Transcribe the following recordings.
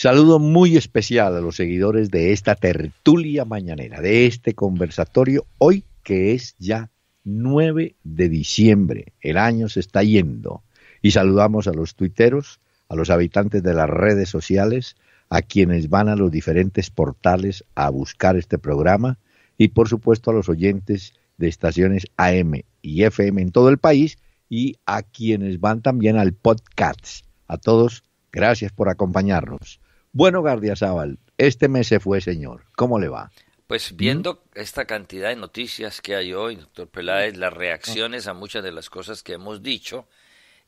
Saludo muy especial a los seguidores de esta tertulia mañanera, de este conversatorio, hoy que es ya 9 de diciembre. El año se está yendo. Y saludamos a los tuiteros, a los habitantes de las redes sociales, a quienes van a los diferentes portales a buscar este programa y por supuesto a los oyentes de estaciones AM y FM en todo el país y a quienes van también al podcast. A todos, gracias por acompañarnos. Bueno, Zaval, este mes se fue, señor. ¿Cómo le va? Pues ¿Mm? viendo esta cantidad de noticias que hay hoy, doctor Peláez, las ah. reacciones a muchas de las cosas que hemos dicho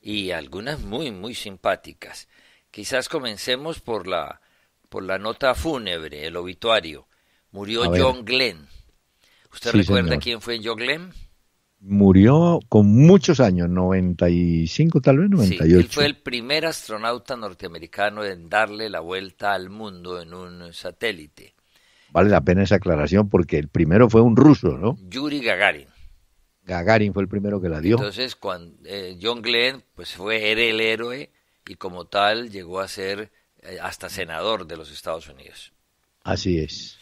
y algunas muy, muy simpáticas. Quizás comencemos por la, por la nota fúnebre, el obituario. Murió John Glenn. ¿Usted recuerda quién fue John Glenn? murió con muchos años, 95 tal vez, 98. Sí, fue el primer astronauta norteamericano en darle la vuelta al mundo en un satélite. Vale la pena esa aclaración porque el primero fue un ruso, ¿no? Yuri Gagarin. Gagarin fue el primero que la dio. Entonces, cuando, eh, John Glenn pues fue era el héroe y como tal llegó a ser eh, hasta senador de los Estados Unidos. Así es.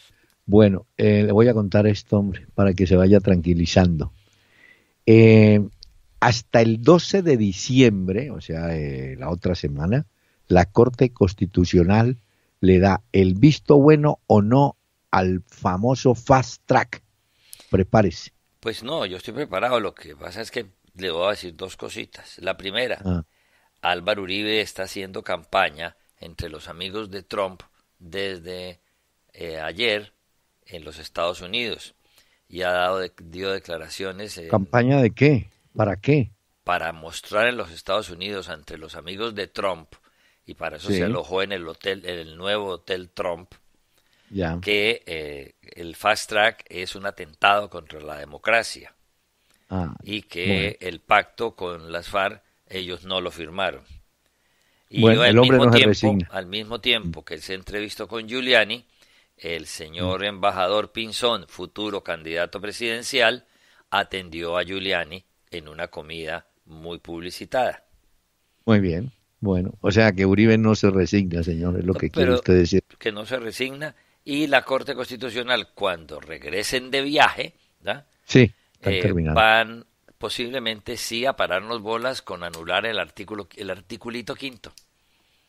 Bueno, eh, le voy a contar esto, hombre, para que se vaya tranquilizando. Eh, hasta el 12 de diciembre, o sea, eh, la otra semana, la Corte Constitucional le da el visto bueno o no al famoso fast track. Prepárese. Pues no, yo estoy preparado. Lo que pasa es que le voy a decir dos cositas. La primera, ah. Álvaro Uribe está haciendo campaña entre los amigos de Trump desde eh, ayer en los Estados Unidos y ha dado dio declaraciones. ¿Campaña de qué? ¿Para qué? Para mostrar en los Estados Unidos ante los amigos de Trump y para eso se alojó en el hotel, en el nuevo hotel Trump. Que eh, el fast track es un atentado contra la democracia ah, y que el pacto con las FARC ellos no lo firmaron. Y bueno, el hombre no tiempo, al mismo tiempo que se entrevistó con Giuliani, el señor mm. embajador Pinzón, futuro candidato presidencial, atendió a Giuliani en una comida muy publicitada. Muy bien, bueno, o sea que Uribe no se resigna, señor, es lo que quiere usted decir. Que no se resigna y la Corte Constitucional, cuando regresen de viaje, sí, eh, van posiblemente sí a pararnos bolas con anular el, artículo, el articulito quinto.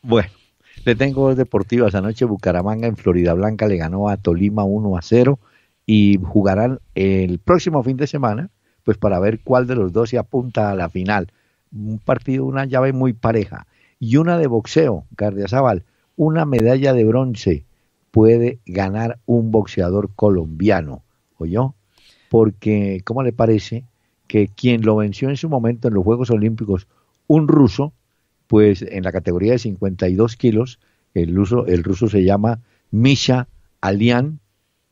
Bueno, le tengo dos deportivas. Anoche Bucaramanga en Florida Blanca le ganó a Tolima 1 a 0 y jugarán el próximo fin de semana, pues para ver cuál de los dos se apunta a la final. Un partido, una llave muy pareja. Y una de boxeo, Zaval, una medalla de bronce puede ganar un boxeador colombiano, yo Porque, ¿cómo le parece que quien lo venció en su momento en los Juegos Olímpicos, un ruso, pues en la categoría de 52 kilos, el ruso, el ruso se llama Misha Alian,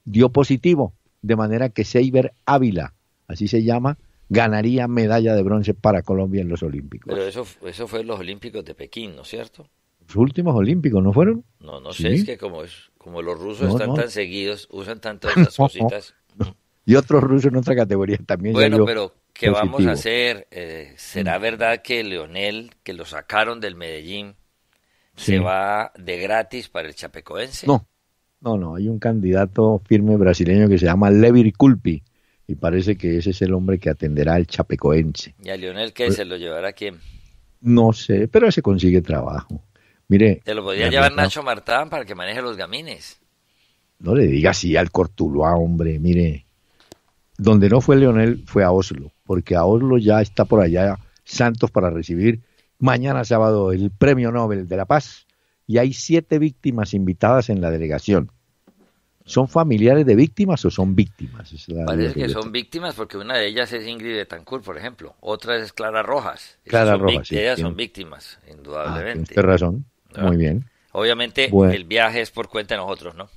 dio positivo, de manera que Seiber Ávila, así se llama, ganaría medalla de bronce para Colombia en los Olímpicos. Pero eso, eso fue en los Olímpicos de Pekín, ¿no es cierto? Los últimos Olímpicos, ¿no fueron? No, no sé, es que como, es, como los rusos están tan seguidos, usan tantas cositas. y otros rusos en otra categoría también. Bueno, pero ¿Qué vamos a hacer? Eh, ¿Será mm. verdad que Leonel, que lo sacaron del Medellín, se va de gratis para el Chapecoense? No, no, no. Hay un candidato firme brasileño que se llama Levir Culpi y parece que ese es el hombre que atenderá al Chapecoense. ¿Y a Leonel qué? Pues ¿Se lo llevará a quién? No sé, pero se consigue trabajo. Mire. Te lo podría llevar Nacho Martán para que maneje los gamines. No le diga así al Cortuloa, hombre, mire. Donde no fue Leonel fue a Oslo, porque a Oslo ya está por allá Santos para recibir mañana sábado el Premio Nobel de la Paz y hay siete víctimas invitadas en la delegación. ¿Son familiares de víctimas o son víctimas? Parece que, son víctimas porque una de ellas es Ingrid Tancur por ejemplo. Otra es Clara Rojas. Clara Rojas. ellas son víctimas, ah, indudablemente. razón. Muy bien. Obviamente el viaje es por cuenta de nosotros, ¿no?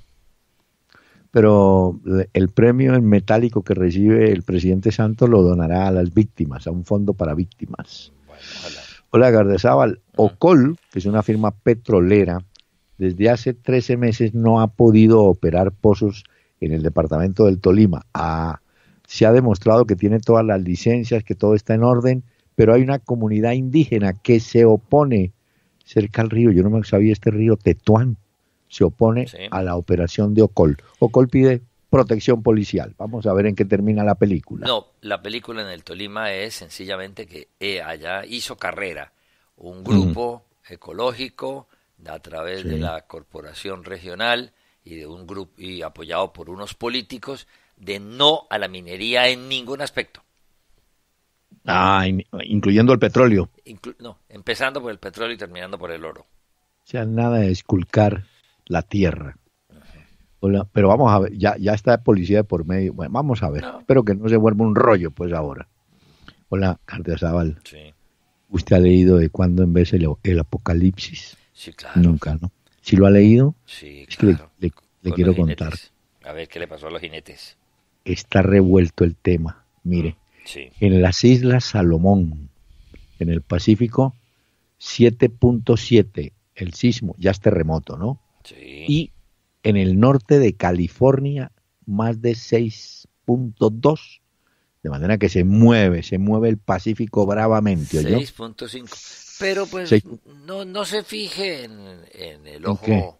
pero el premio en metálico que recibe el presidente Santos lo donará a las víctimas, a un fondo para víctimas. hola, Gardezábal. Ocol, que es una firma petrolera, desde hace 13 meses no ha podido operar pozos en el departamento del Tolima. Ah, se ha demostrado que tiene todas las licencias, que todo está en orden, pero hay una comunidad indígena que se opone cerca al río. Yo no me sabía este río, Tetuán se opone a la operación de Ocol. Ocol pide protección policial. Vamos a ver en qué termina la película. No, la película en el Tolima es sencillamente que e allá hizo carrera un grupo ecológico a través de la corporación regional y de un grupo y apoyado por unos políticos de no a la minería en ningún aspecto. Ah, incluyendo el petróleo. no, empezando por el petróleo y terminando por el oro. O sea, nada de esculcar la tierra. pero vamos a ver, ya, ya está policía por medio. Bueno, vamos a ver. Espero que no se vuelva un rollo, pues ahora. Hola, Cardia Zaval. ¿Usted ha leído de cuando en vez el, Apocalipsis? Nunca, ¿no? Si lo ha leído, sí, le, quiero contar. A ver qué le pasó a los jinetes. Está revuelto el tema. Mire, mm, en las Islas Salomón, en el Pacífico, 7.7, el sismo, ya es terremoto, ¿no? Y en el norte de California, más de 6.2, de manera que se mueve, se mueve el Pacífico bravamente. 6.5. Pero pues no, se fije en, el ojo,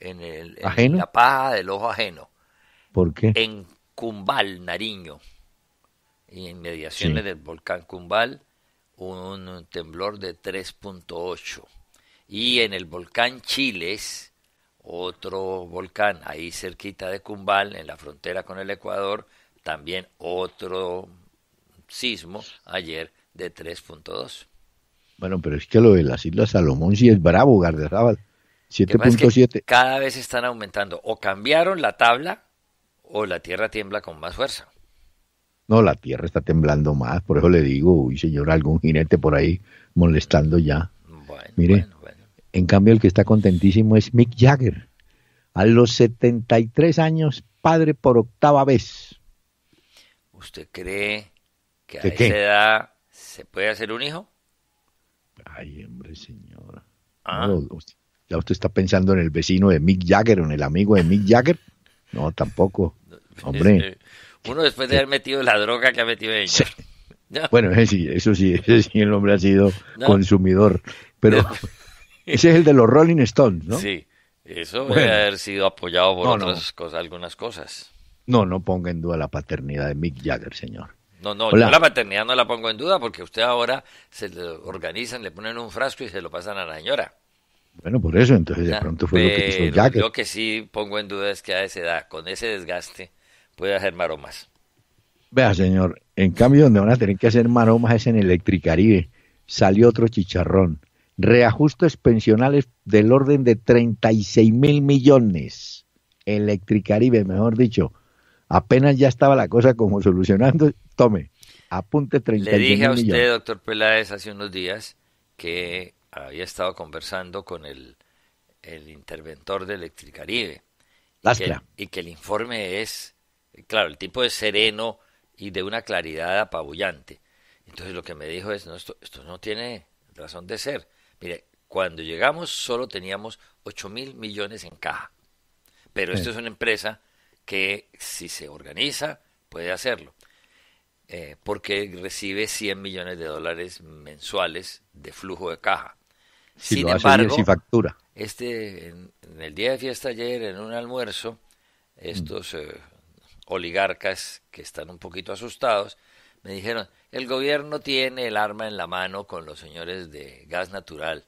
¿En, el, la paja del ojo ajeno. ¿Por qué? En Cumbal, Nariño, y en mediaciones del volcán Cumbal, un, un temblor de 3.8. Y en el volcán Chiles, otro volcán ahí cerquita de Cumbal, en la frontera con el Ecuador, también otro sismo ayer de 3.2. Bueno, pero es que lo de las Islas Salomón sí es bravo, Garderrabal. 7.7. cada vez están aumentando. O cambiaron la tabla o la tierra tiembla con más fuerza. No, la tierra está temblando más, por eso le digo, uy señor, algún jinete por ahí molestando ya. Bueno, bueno. En cambio, el que está contentísimo es Mick Jagger. A los 73 años, padre por octava vez. ¿Usted cree que a esa edad se puede hacer un hijo? Ay, hombre, señora. Ah. ¿Ya usted está pensando en el vecino de Mick Jagger o en el amigo de Mick Jagger? No, tampoco. Hombre. Eh, uno después de haber metido la droga que ha metido ella. Bueno, eso sí, eso sí, ese el hombre ha sido consumidor. Pero, Ese es el de los Rolling Stones, ¿no? Sí, eso debe haber sido apoyado por otras Cosas, algunas cosas. No, no ponga en duda la paternidad de Mick Jagger, señor. No, no, la paternidad no la pongo en duda porque usted ahora se le organizan, le ponen un frasco y se lo pasan a la señora. Bueno, por eso, entonces de ah, pronto fue lo que hizo Jagger. Lo que sí pongo en duda es que a esa edad, con ese desgaste, puede hacer maromas. Vea, señor, en cambio donde van a tener que hacer maromas es en Electricaribe. Salió otro chicharrón reajustes pensionales del orden de 36 mil millones. Electricaribe, mejor dicho. Apenas ya estaba la cosa como solucionando. Tome, apunte 36 Le dije a usted, doctor Peláez, hace unos días que había estado conversando con el, interventor de Electricaribe. Y que, y que el informe es, claro, el tipo es sereno y de una claridad apabullante. Entonces lo que me dijo es, no, esto no tiene razón de ser. Mire, cuando llegamos solo teníamos 8 mil millones en caja. Pero esto es una empresa que si se organiza puede hacerlo. Eh, porque recibe 100 millones de dólares mensuales de flujo de caja. Sin embargo, factura. Este, en, el día de fiesta ayer, en un almuerzo, mm. estos eh, oligarcas que están un poquito asustados me dijeron, el gobierno tiene el arma en la mano con los señores de gas natural,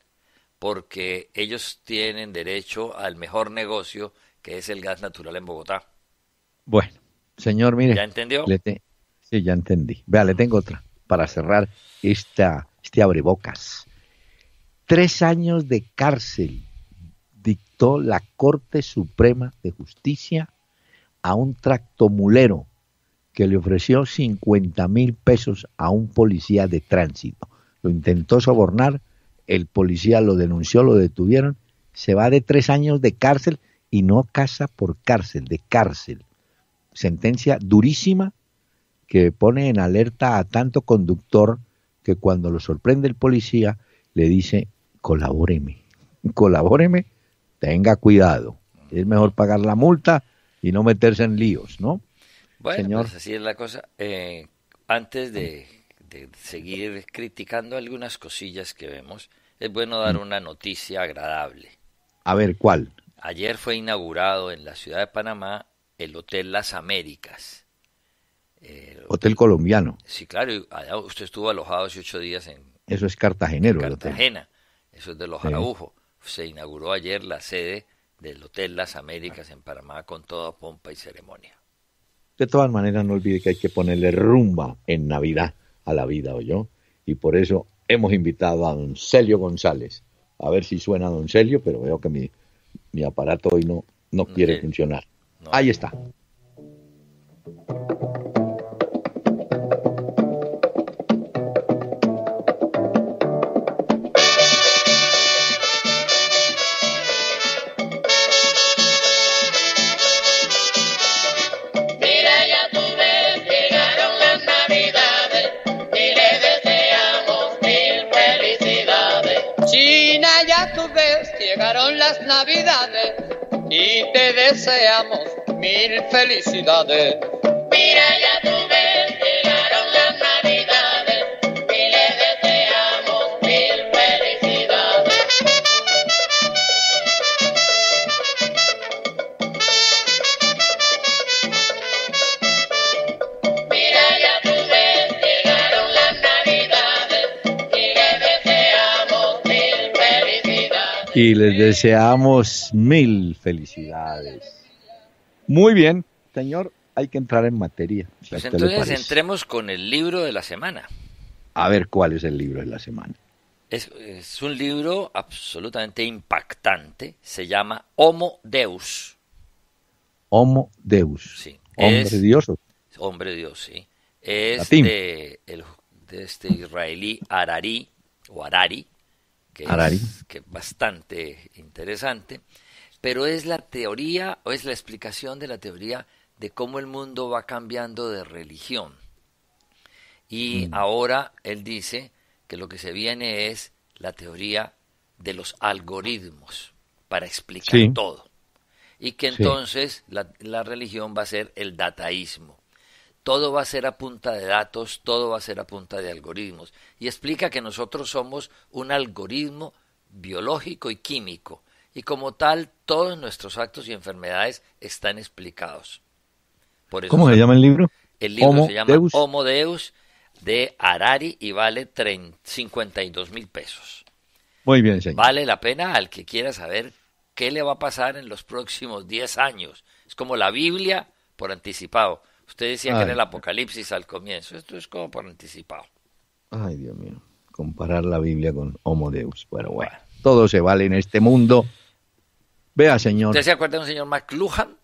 porque ellos tienen derecho al mejor negocio que es el gas natural en Bogotá. Bueno, señor, mire. ¿Ya entendió? Sí, ya entendí. Vea, le tengo otra para cerrar esta, este abrebocas. Tres años de cárcel dictó la Corte Suprema de Justicia a un tractomulero que le ofreció 50 mil pesos a un policía de tránsito. Lo intentó sobornar, el policía lo denunció, lo detuvieron, se va de tres años de cárcel y no casa por cárcel, de cárcel. Sentencia durísima que pone en alerta a tanto conductor que cuando lo sorprende el policía le dice, colabóreme, colabóreme, tenga cuidado. Es mejor pagar la multa y no meterse en líos, ¿no? Bueno, pues así es la cosa. Eh, antes de, seguir criticando algunas cosillas que vemos, es bueno dar mm. una noticia agradable. A ver, ¿cuál? Ayer fue inaugurado en la ciudad de Panamá el Hotel Las Américas. hotel, colombiano. Sí, claro. usted estuvo alojado hace ocho días en... Eso es Cartagena. Eso es de los sí. Se inauguró ayer la sede del Hotel Las Américas en Panamá con toda pompa y ceremonia. De todas maneras, no olvide que hay que ponerle rumba en Navidad a la vida, ¿o yo? Y por eso hemos invitado a don Celio González. A ver si suena don Celio, pero veo que mi, aparato hoy no, no quiere funcionar. Ahí está. deseamos mil felicidades. Mira, ya tú ves, llegaron las navidades y le deseamos mil felicidades. Mira, ya tú ves, llegaron las navidades y le deseamos mil felicidades. Y les deseamos mil felicidades. Muy bien, señor, hay que entrar en materia. Pues entonces entremos con el libro de la semana. A ver cuál es el libro de la semana. Es, un libro absolutamente impactante, se llama Homo Deus. Homo Deus. Sí. Hombre Dios. Hombre Dios, sí. Es de, este israelí Arari o Arari, que, que es bastante interesante pero es la teoría o es la explicación de la teoría de cómo el mundo va cambiando de religión. Y mm. ahora él dice que lo que se viene es la teoría de los algoritmos para explicar todo. Y que entonces la, la religión va a ser el dataísmo. Todo va a ser a punta de datos, todo va a ser a punta de algoritmos. Y explica que nosotros somos un algoritmo biológico y químico y como tal todos nuestros actos y enfermedades están explicados. ¿Cómo se llama el libro? El libro se llama Homo Deus de Harari y vale 52 mil pesos. Muy bien, señor. Vale la pena al que quiera saber qué le va a pasar en los próximos 10 años. Es como la Biblia por anticipado. Usted decía que era el Apocalipsis al comienzo. Esto es como por anticipado. Ay, Dios mío. Comparar la Biblia con Homo Deus. Bueno, bueno. Todo se vale en este mundo. Vea, señor. ¿Usted se acuerda de un señor McLuhan?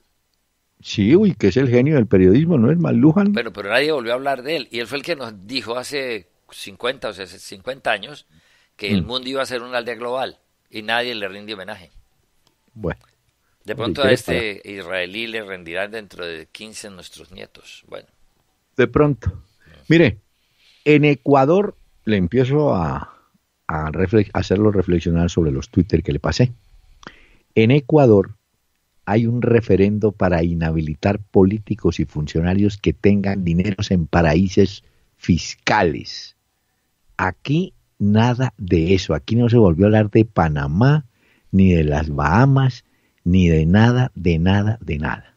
Sí, uy, que es el genio del periodismo, ¿no es McLuhan? Bueno, pero nadie volvió a hablar de él. Y él fue el que nos dijo hace 50 o sea, 50 años que el mm. mundo iba a ser una aldea global y nadie le rinde homenaje. Bueno. De pronto a este israelí le rendirán dentro de 15 nuestros nietos. Bueno. De pronto. Mire, en Ecuador le empiezo a, hacerlo reflexionar sobre los Twitter que le pasé. En Ecuador hay un referendo para inhabilitar políticos y funcionarios que tengan dineros en paraísos fiscales. Aquí nada de eso. Aquí no se volvió a hablar de Panamá, ni de las Bahamas, ni de nada, de nada, de nada.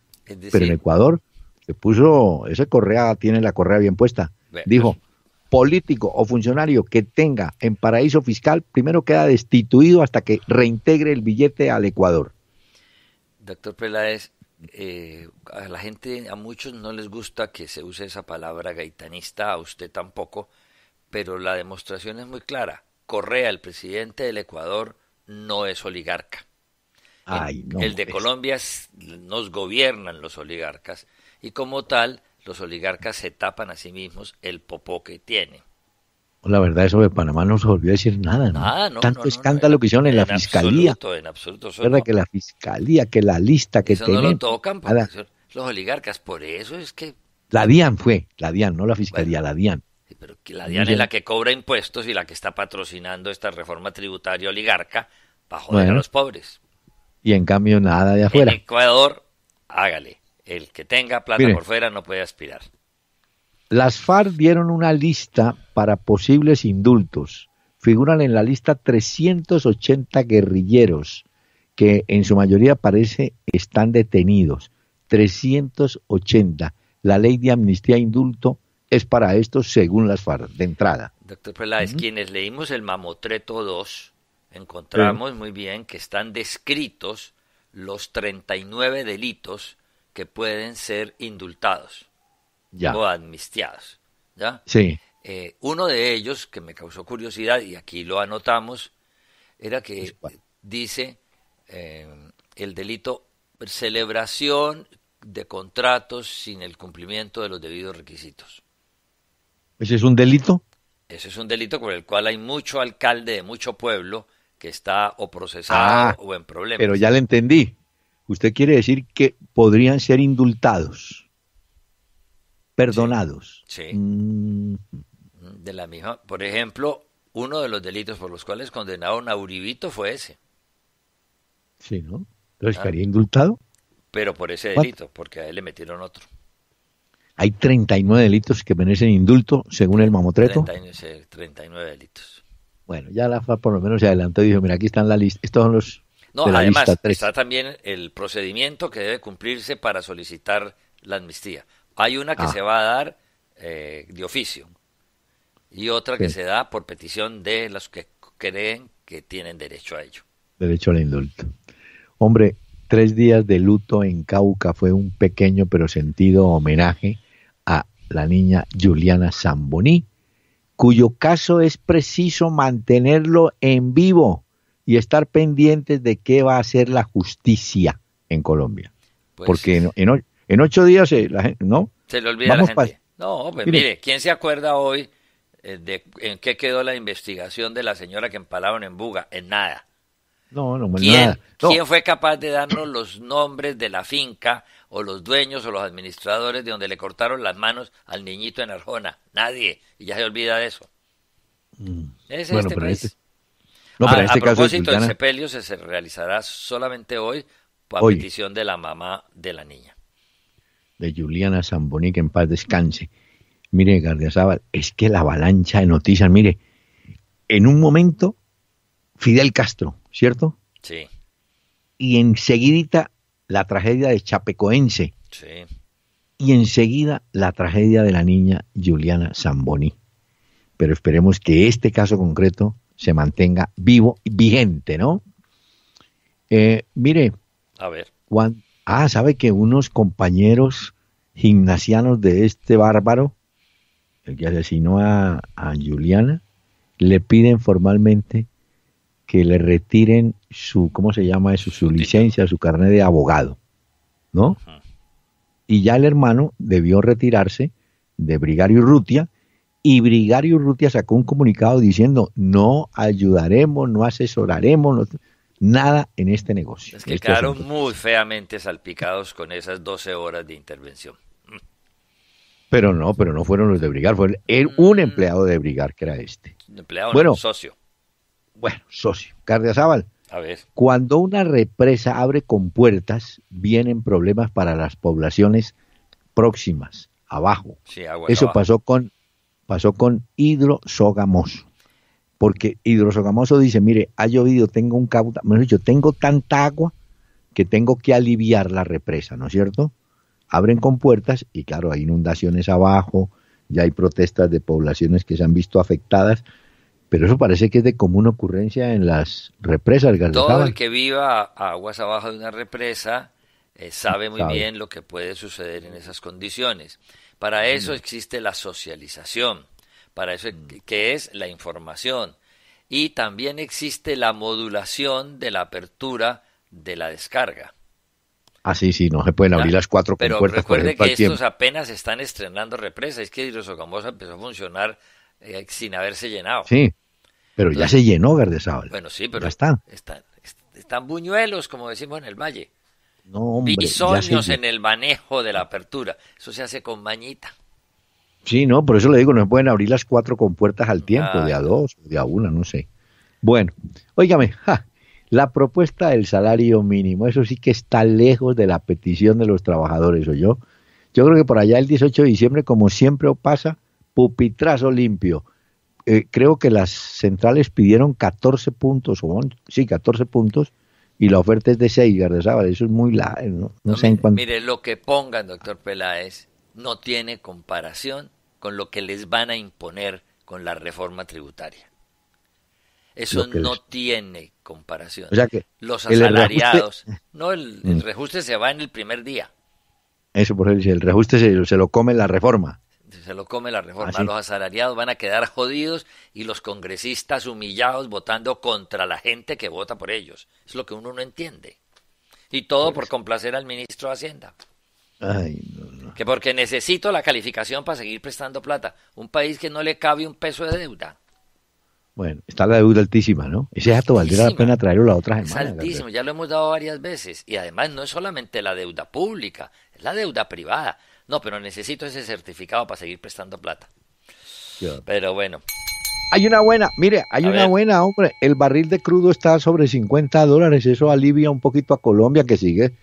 Pero en Ecuador se puso, esa correa tiene la correa bien puesta. Dijo, pues, político o funcionario que tenga en paraíso fiscal, primero queda destituido hasta que reintegre el billete al Ecuador. Doctor Peláez, eh, a la gente, a muchos no les gusta que se use esa palabra gaitanista, a usted tampoco, pero la demostración es muy clara. Correa, el presidente del Ecuador, no es oligarca. Ay, el de pues. Colombia nos gobiernan los oligarcas y como tal los oligarcas se tapan a sí mismos el popó que tienen. La verdad, eso de Panamá no se volvió a decir nada, ¿no? Ah, Tanto no, escándalo que hicieron en, la fiscalía. Absoluto, en absoluto. Verdad que la fiscalía, que la lista que tienen. no lo tocan los oligarcas, por eso es que... La DIAN fue, la DIAN, no la fiscalía, la DIAN. pero que la DIAN es la que cobra impuestos y la que está patrocinando esta reforma tributaria oligarca para joder a los pobres. Y en cambio nada de afuera. Ecuador, hágale. El que tenga plata por fuera no puede aspirar. Las FARC dieron una lista para posibles indultos. Figuran en la lista 380 guerrilleros que en su mayoría parece están detenidos. 380. La ley de amnistía e indulto es para estos según las FARC de entrada. Doctor Peláez, quienes leímos el Mamotreto 2, encontramos muy bien que están descritos los 39 delitos que pueden ser indultados ya. o amnistiados. ¿ya? Sí. Eh, uno de ellos que me causó curiosidad, y aquí lo anotamos, era que dice eh, el delito celebración de contratos sin el cumplimiento de los debidos requisitos. ¿Ese es un delito? Ese es un delito con el cual hay mucho alcalde de mucho pueblo que está o procesado ah, o en problemas. Pero ya le entendí usted quiere decir que podrían ser indultados, perdonados. Sí. Mm. De la misma, por ejemplo, uno de los delitos por los cuales condenaron a Uribito fue ese. Sí, ¿no? Entonces ah. estaría indultado. Pero por ese delito, porque a él le metieron otro. Hay 39 delitos que merecen indulto, según el mamotreto. 39, delitos. Bueno, ya la FA por lo menos se adelantó y dijo, mira, aquí están la lista, estos son los no, además está también el procedimiento que debe cumplirse para solicitar la amnistía. Hay una que ah. se va a dar eh, de oficio y otra que se da por petición de los que creen que tienen derecho a ello. Derecho al indulto. Hombre, tres días de luto en Cauca fue un pequeño pero sentido homenaje a la niña Juliana Zamboní, cuyo caso es preciso mantenerlo en vivo y estar pendientes de qué va a hacer la justicia en Colombia. Pues Porque en, ocho días eh, la gente, ¿no? Se le olvida la gente. No, pues mire. ¿quién se acuerda hoy eh, de en qué quedó la investigación de la señora que empalaron en Buga? En nada. No, no, pues ¿Quién, nada. ¿Quién fue capaz de darnos los nombres de la finca o los dueños o los administradores de donde le cortaron las manos al niñito en Arjona? Nadie. Y ya se olvida de eso. Mm. Es este país. Este Ah, a, este propósito, el sepelio se, realizará solamente hoy a petición de la mamá de la niña. De Juliana Zamboni, que en paz descanse. Mire, Gardiazabal, es que la avalancha de noticias, mire, en un momento, Fidel Castro, ¿cierto? Sí. Y enseguidita la tragedia de Chapecoense. Sí. Y enseguida la tragedia de la niña Juliana Zamboni pero esperemos que este caso concreto se mantenga vivo y vigente, ¿no? Eh, mire, a ver. ah, sabe que unos compañeros gimnasianos de este bárbaro, el que asesinó a, Juliana, le piden formalmente que le retiren su, ¿cómo se llama eso? Su licencia, su carnet de abogado, ¿no? Y ya el hermano debió retirarse de Brigario Rutia y Brigario Urrutia sacó un comunicado diciendo, no ayudaremos, no asesoraremos, nada en este negocio. Es que este quedaron muy feamente salpicados con esas 12 horas de intervención. Pero no, pero no fueron los de Brigar, fue un mm. empleado de Brigar que era este. Empleado, bueno, socio. Bueno, socio. Cardiazábal. A ver. Cuando una represa abre con puertas, vienen problemas para las poblaciones próximas, abajo. Sí, agua Eso pasó con pasó con hidrosogamoso. Porque hidrosogamoso dice, mire, ha llovido, tengo un cauta mejor dicho, tengo tanta agua que tengo que aliviar la represa, ¿no es cierto? Abren con puertas... y claro, hay inundaciones abajo, ya hay protestas de poblaciones que se han visto afectadas, pero eso parece que es de común ocurrencia en las represas. Todo el que viva aguas abajo de una represa eh, sabe muy bien lo que puede suceder en esas condiciones. Para eso existe la socialización, para eso mm. que es la información. Y también existe la modulación de la apertura de la descarga. Ah, sí, sí, no se pueden abrir las cuatro Pero compuertas. Pero recuerde que estos apenas están estrenando represas. Es que Hidrosocamosa empezó a funcionar eh, sin haberse llenado. Sí, pero ya se llenó Gardesábal. Bueno, sí, pero ya está. Están, están buñuelos, como decimos en el Valle. No, en el manejo de la apertura. Eso se hace con bañita Sí, no, por eso le digo, no pueden abrir las cuatro compuertas al tiempo, de a dos, de a una, no sé. Bueno, óigame, la propuesta del salario mínimo, eso sí que está lejos de la petición de los trabajadores, o yo. Yo creo que por allá el 18 de diciembre, como siempre pasa, pupitrazo limpio. Eh, creo que las centrales pidieron 14 puntos, o sí, 14 puntos, y la oferta es de 6 de Eso es muy largo. ¿no? mire, lo que pongan, doctor Peláez, no tiene comparación con lo que les van a imponer con la reforma tributaria. Eso no tiene comparación. O sea que Los asalariados. No, el, rejuste mm. reajuste se va en el primer día. Eso por eso el reajuste se, se lo come la reforma se lo come la reforma. Ah, los asalariados van a quedar jodidos y los congresistas humillados votando contra la gente que vota por ellos. Es lo que uno no entiende. Y todo por pues- complacer al ministro de Hacienda. Que porque necesito la calificación para seguir prestando plata. Un país que no le cabe un peso de deuda. Bueno, está la deuda altísima, ¿no? Ese dato valdría la pena traerlo la otra semana. Es altísimo, ya lo hemos dado varias veces. Y además no es solamente la deuda pública, es la deuda privada. No, pero necesito ese certificado para seguir prestando plata. Pero bueno. Hay una buena, mire, hay una buena, hombre. El barril de crudo está sobre 50 dólares. Eso alivia un poquito a Colombia que sigue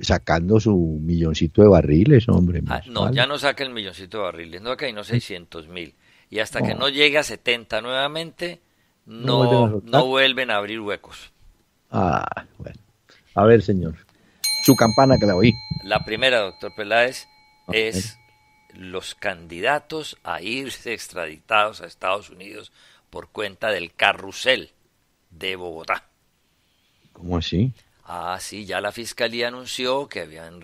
sacando su milloncito de barriles, hombre. Ah, no, ya no saca el milloncito de barriles. No, que hay no 600 ¿Eh? mil. Y hasta que no llegue a 70 nuevamente, no, no, vuelven, a no vuelven a abrir huecos. Ah, bueno. A ver, señor. Su campana que la oí. La primera, doctor Peláez es los candidatos a irse extraditados a Estados Unidos por cuenta del carrusel de Bogotá. ¿Cómo así? Ah, sí, ya la fiscalía anunció que habían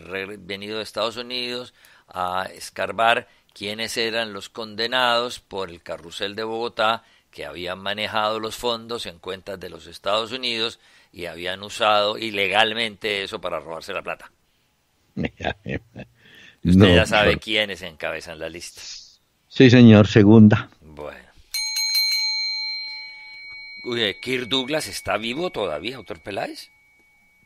venido de Estados Unidos a escarbar quiénes eran los condenados por el carrusel de Bogotá que habían manejado los fondos en cuentas de los Estados Unidos y habían usado ilegalmente eso para robarse la plata. Usted ya sabe quiénes encabezan la lista. Sí, señor, segunda. Bueno. Eh, ¿Kirk Douglas está vivo todavía, doctor Peláez?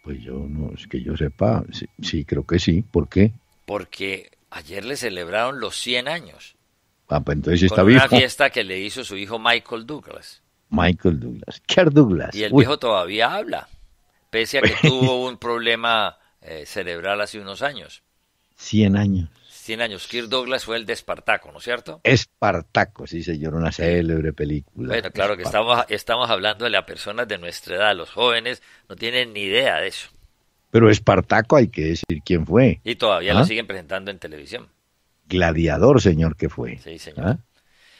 Pues yo no, es que yo sepa, sí, creo que sí. ¿Por qué? Porque ayer le celebraron los 100 años. Ah, pues entonces está vivo. Una fiesta que le hizo su hijo Michael Douglas. Michael Douglas, Kirk Douglas. Y el viejo todavía habla, pese a que tuvo un problema eh, cerebral hace unos años. 100 años. 100 años. Kirk Douglas fue el de Espartaco, ¿no es cierto? Espartaco, sí, señor, una célebre película. Bueno, claro que estamos, estamos hablando de las personas de nuestra edad, los jóvenes no tienen ni idea de eso. Pero Espartaco hay que decir quién fue. Y todavía lo ¿Ah? siguen presentando en televisión. Gladiador, señor, que fue. Sí, señor. ¿Ah?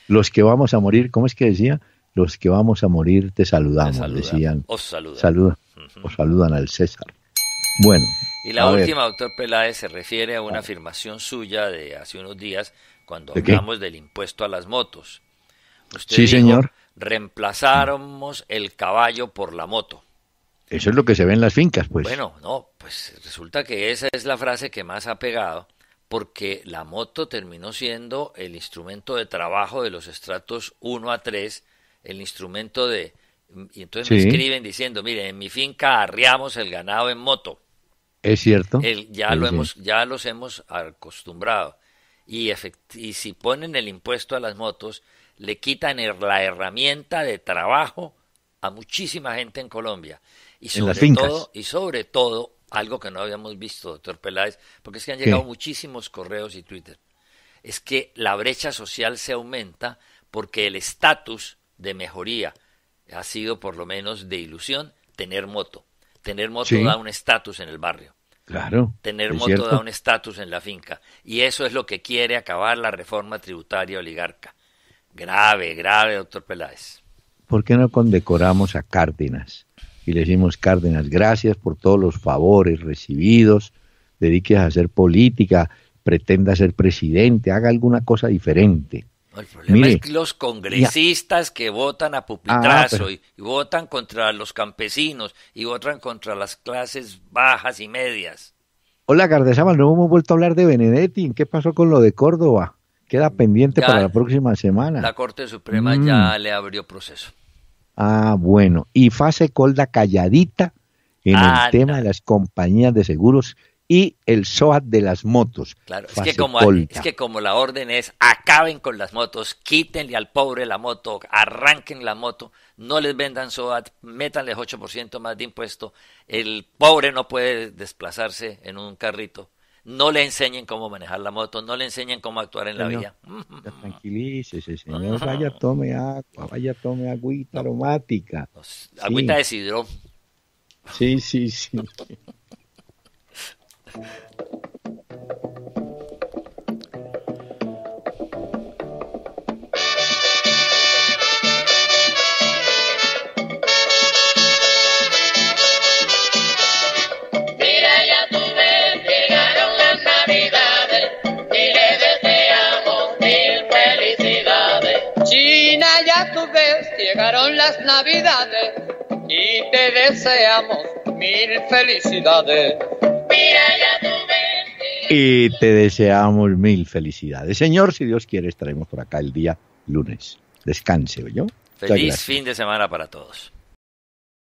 Los que vamos a morir, ¿cómo es que decía? Los que vamos a morir te saludamos, decían. Os saludan. Os saludan al César. Bueno. Y la última, doctor Peláez, se refiere a una afirmación suya de hace unos días cuando hablamos del impuesto a las motos. Usted sí, dijo, señor. Reemplazáramos el caballo por la moto. Eso es lo que se ve en las fincas, pues. Bueno, no, pues resulta que esa es la frase que más ha pegado, porque la moto terminó siendo el instrumento de trabajo de los estratos 1 a 3, el instrumento de y entonces me escriben diciendo, mire, en mi finca arriamos el ganado en moto. Es cierto. ya, lo hemos, ya los hemos acostumbrado. Y, y si ponen el impuesto a las motos, le quitan la herramienta de trabajo a muchísima gente en Colombia. Y sobre, todo, y sobre todo, algo que no habíamos visto, doctor Peláez, porque es que han llegado muchísimos correos y Twitter, es que la brecha social se aumenta porque el estatus de mejoría ha sido por lo menos de ilusión tener moto. Tener moto da un estatus en el barrio. Claro. Tener moto da un estatus en la finca. Y eso es lo que quiere acabar la reforma tributaria oligarca. Grave, grave, doctor Peláez. ¿Por qué no condecoramos a Cárdenas? Y le decimos, Cárdenas, gracias por todos los favores recibidos, dediques a hacer política, pretenda ser presidente, haga alguna cosa diferente. El problema es que los congresistas que votan a ah, pupitrazo y, votan contra los campesinos y votan contra las clases bajas y medias. Hola, Gardezama, no hemos vuelto a hablar de Benedetti. ¿Qué pasó con lo de Córdoba? Queda mm, pendiente para la próxima semana. La Corte Suprema ya mm. le abrió proceso. Ah, bueno. Y fase colda calladita en el ah, tema de las compañías de seguros y el SOAT de las motos. Claro, es que, como, es que, como, la orden es acaben con las motos, quítenle al pobre la moto, arranquen la moto, no les vendan SOAT, métanles 8% más de impuesto, el pobre no puede desplazarse en un carrito. No le enseñen cómo manejar la moto, no le enseñen cómo actuar en la vía. Mm, mm, mm. Tranquilícese, señor. Vaya, tome agua, vaya, tome agüita aromática. Agüita de sidro. Sí, sí, sí. Mira, ya tu vez llegaron las navidades y te deseamos mil felicidades. China, ya tu vez llegaron las navidades y te deseamos mil felicidades y te deseamos mil felicidades. Señor, si Dios quiere, estaremos por acá el día lunes. Descanse, yo. Feliz fin de semana para todos.